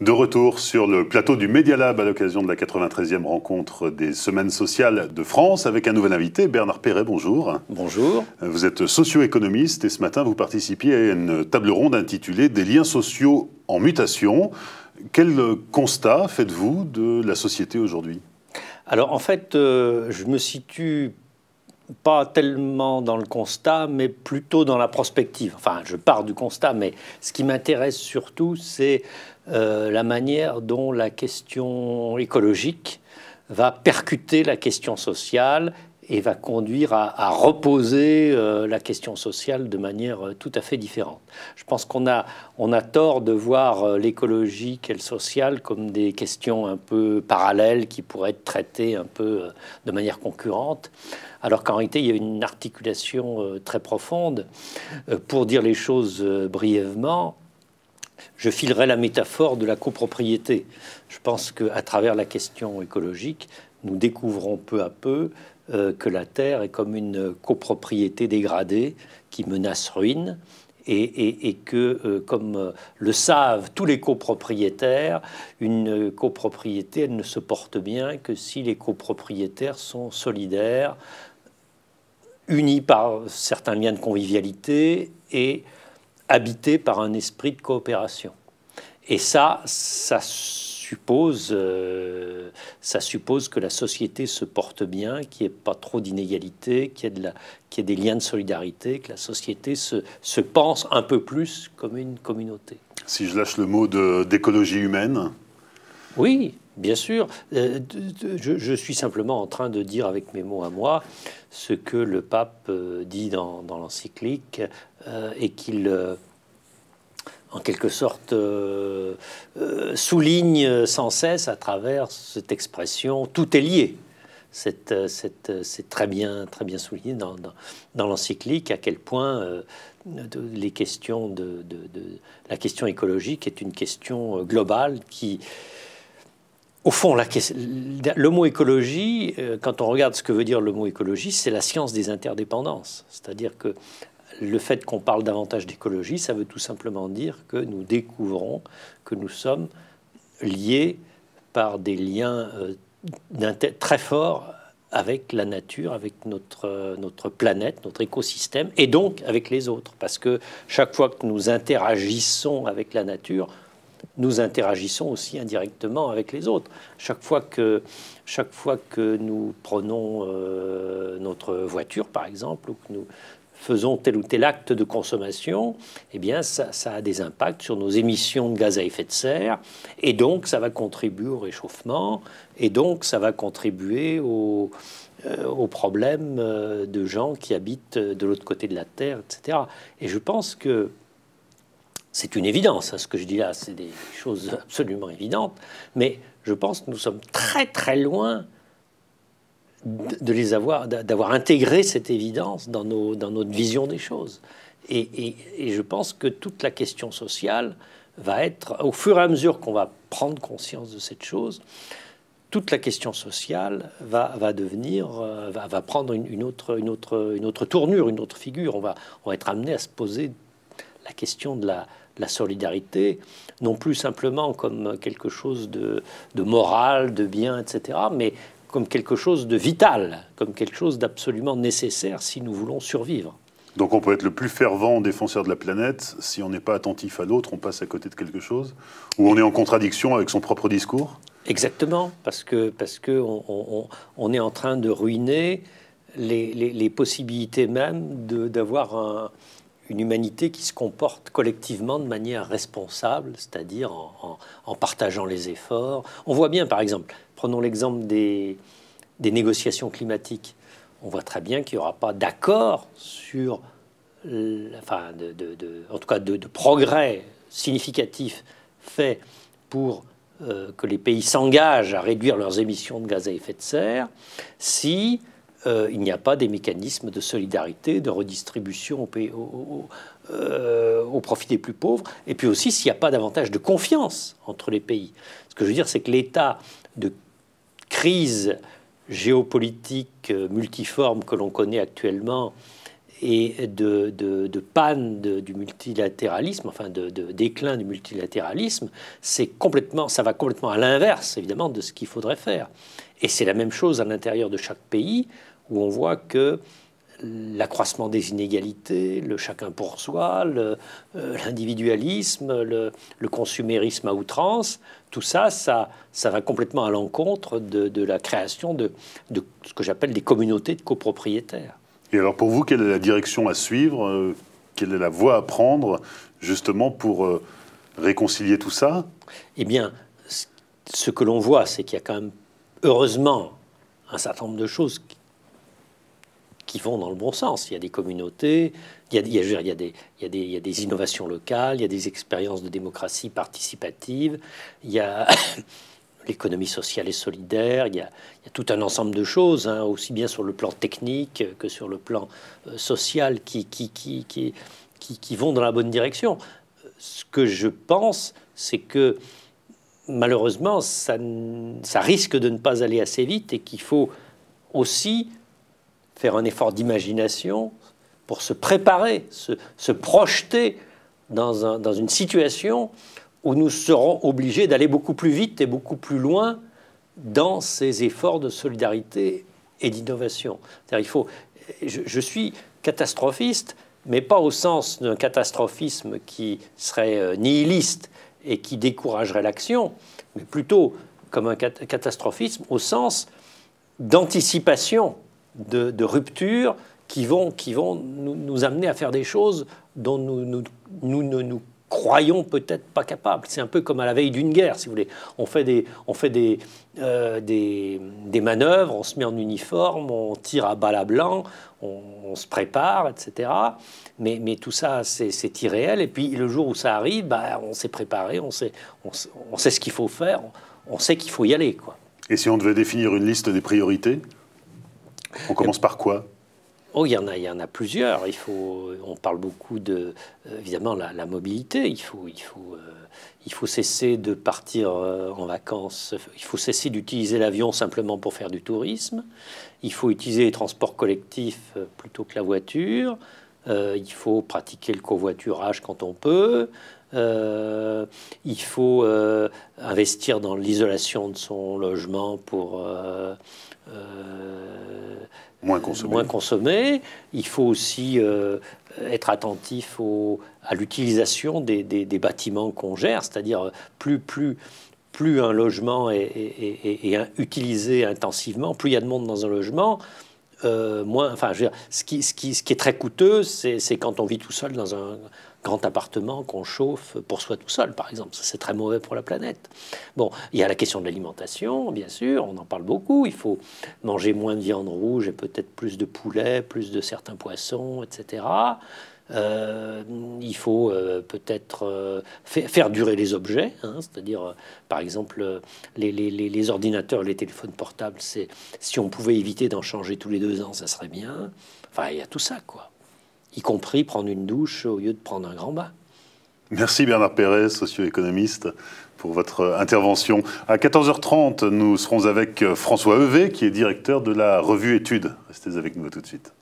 De retour sur le plateau du Media Lab à l'occasion de la 93e rencontre des Semaines sociales de France avec un nouvel invité, Bernard Perret, bonjour. Bonjour. Vous êtes socio-économiste et ce matin vous participiez à une table ronde intitulée Des liens sociaux en mutation. Quel constat faites-vous de la société aujourd'hui alors en fait, euh, je me situe pas tellement dans le constat, mais plutôt dans la prospective. Enfin, je pars du constat, mais ce qui m'intéresse surtout, c'est euh, la manière dont la question écologique va percuter la question sociale et va conduire à, reposer euh, la question sociale de manière euh, tout à fait différente. Je pense qu'on a, on a tort de voir euh, l'écologie l'écologique et le social comme des questions un peu parallèles qui pourraient être traitées un peu de manière concurrente, alors qu'en réalité, il y a une articulation très profonde. pour dire les choses brièvement, je filerai la métaphore de la copropriété. Je pense qu'à travers la question écologique, nous découvrons peu à peu euh, que la terre est comme une copropriété dégradée qui menace ruine. Et, que, euh, comme euh, le savent tous les copropriétaires, une copropriété, elle ne se porte bien que si les copropriétaires sont solidaires, unis par certains liens de convivialité et habités par un esprit de coopération. Et ça, ça suppose, euh, ça suppose que la société se porte bien, qu'il n'y ait pas trop d'inégalités, qu'il y, ait des liens de solidarité, que la société se, pense un peu plus comme une communauté. Si je lâche le mot d'écologie humaine. Oui, bien sûr. Euh, je, suis simplement en train de dire avec mes mots à moi ce que le pape euh, dit dans, l'encyclique et qu'il en quelque sorte, euh, euh, souligne sans cesse à travers cette expression tout est lié. C'est, euh, très bien, très bien souligné dans, l'encyclique à quel point les questions de, la question écologique est une question globale qui, au fond, la, le mot écologie, quand on regarde ce que veut dire le mot écologie, c'est la science des interdépendances. C'est-à-dire que le fait qu'on parle davantage d'écologie, ça veut tout simplement dire que nous découvrons que nous sommes liés par des liens euh, très forts avec la nature, avec notre, euh, notre planète, notre écosystème, et donc avec les autres. Parce que chaque fois que nous interagissons avec la nature, nous interagissons aussi indirectement avec les autres. Chaque fois que, chaque fois que nous prenons euh, notre voiture, par exemple, ou que nous, faisons tel ou tel acte de consommation, eh bien, ça, a des impacts sur nos émissions de gaz à effet de serre, et donc ça va contribuer au réchauffement, et donc ça va contribuer aux euh, problèmes euh, de gens qui habitent euh, de l'autre côté de la Terre, etc. Et je pense que c'est une évidence, hein, ce que je dis là, c'est des choses absolument évidentes, mais je pense que nous sommes très très loin de les avoir, d'avoir intégré cette évidence dans, nos, dans notre vision des choses. Et, et, je pense que toute la question sociale va être, au fur et à mesure qu'on va prendre conscience de cette chose, toute la question sociale va, va devenir, euh, va, va prendre une, autre, une, autre, une autre tournure, une autre figure. On va, on va être amené à se poser la question de la, la solidarité, non plus simplement comme quelque chose de, de moral, de bien, etc., mais, comme quelque chose de vital, comme quelque chose d'absolument nécessaire si nous voulons survivre. Donc on peut être le plus fervent défenseur de la planète, si on n'est pas attentif à l'autre, on passe à côté de quelque chose, ou on est en contradiction avec son propre discours Exactement, parce que parce que on, est en train de ruiner les, possibilités même d'avoir une humanité qui se comporte collectivement de manière responsable, c'est-à-dire en partageant les efforts. On voit bien, par exemple, Prenons l'exemple des, négociations climatiques. On voit très bien qu'il n'y aura pas d'accord sur, enfin, en tout cas, de, progrès significatif fait pour euh, que les pays s'engagent à réduire leurs émissions de gaz à effet de serre si euh, il n'y a pas des mécanismes de solidarité, de redistribution pays, euh, au profit des plus pauvres, et puis aussi s'il n'y a pas davantage de confiance entre les pays. Ce que je veux dire, c'est que l'État de crise géopolitique multiforme que l'on connaît actuellement et de, de, panne du multilatéralisme, enfin de, déclin du multilatéralisme, c'est complètement, ça va complètement à l'inverse évidemment de ce qu'il faudrait faire. Et c'est la même chose à l'intérieur de chaque pays où on voit que l'accroissement des inégalités, le chacun pour soi, euh, l'individualisme, le, consumérisme à outrance, tout ça, ça, ça va complètement à l'encontre de, la création de, de ce que j'appelle des communautés de copropriétaires. Et alors pour vous, quelle est la direction à suivre euh, Quelle est la voie à prendre justement pour euh, réconcilier tout ça Eh bien, ce que l'on voit, c'est qu'il y a quand même, heureusement, un certain nombre de choses qui vont dans le bon sens. Il y a des communautés, il y a des innovations locales, il y a des expériences de démocratie participative, il y a l'économie sociale et solidaire, il y, a, tout un ensemble de choses, hein, aussi bien sur le plan technique que sur le plan euh, social, qui qui, qui, vont dans la bonne direction. Ce que je pense, c'est que malheureusement, ça, ça risque de ne pas aller assez vite et qu'il faut aussi faire un effort d'imagination pour se préparer, se, projeter dans, une situation où nous serons obligés d'aller beaucoup plus vite et beaucoup plus loin dans ces efforts de solidarité et d'innovation. Il faut, je, je suis catastrophiste, mais pas au sens d'un catastrophisme qui serait euh, nihiliste et qui découragerait l'action, mais plutôt comme un catastrophisme au sens d'anticipation de, ruptures rupture qui vont, qui vont nous, amener à faire des choses dont nous, ne nous croyons peut-être pas capables. C'est un peu comme à la veille d'une guerre, si vous voulez. On fait des, on fait des, euh, manœuvres, on se met en uniforme, on tire à balles à blanc, on, se prépare, etc. Mais, tout ça, c'est irréel. Et puis le jour où ça arrive, bah, on s'est préparé, on sait, on sait ce qu'il faut faire, on sait qu'il faut y aller. Quoi. Et si on devait définir une liste des priorités on commence par quoi Oh, il y en a, il y en a plusieurs. Il faut, on parle beaucoup de, euh, évidemment, la, mobilité. Il faut, il faut, euh, il faut cesser de partir euh, en vacances. Il faut cesser d'utiliser l'avion simplement pour faire du tourisme. Il faut utiliser les transports collectifs plutôt que la voiture. il faut pratiquer le covoiturage quand on peut. il faut investir dans l'isolation de son logement pour moins consommé. Moins consommé. Il faut aussi euh, être attentif à l'utilisation des, des, bâtiments qu'on gère, c'est-à-dire euh, plus, plus, plus un logement est, est utilisé intensivement, plus il y a de monde dans un logement, euh, moins. Enfin, ce qui, ce qui, ce qui est très coûteux, c'est quand on vit tout seul dans un grand appartement qu'on chauffe pour soi tout seul, par exemple. C'est très mauvais pour la planète. Bon, il y a la question de l'alimentation, bien sûr, on en parle beaucoup. Il faut manger moins de viande rouge et peut-être plus de poulet, plus de certains poissons, etc. Euh, il faut euh, peut-être euh, faire durer les objets, hein, c'est-à-dire par exemple les, ordinateurs, les téléphones portables. C'est si on pouvait éviter d'en changer tous les deux ans, ça serait bien. Enfin, il y a tout ça, quoi. Y compris prendre une douche au lieu de prendre un grand bain. Merci Bernard Perret, socio-économiste, pour votre intervention. À 14h30, nous serons avec François Evé, qui est directeur de la revue Études. Restez avec nous tout de suite.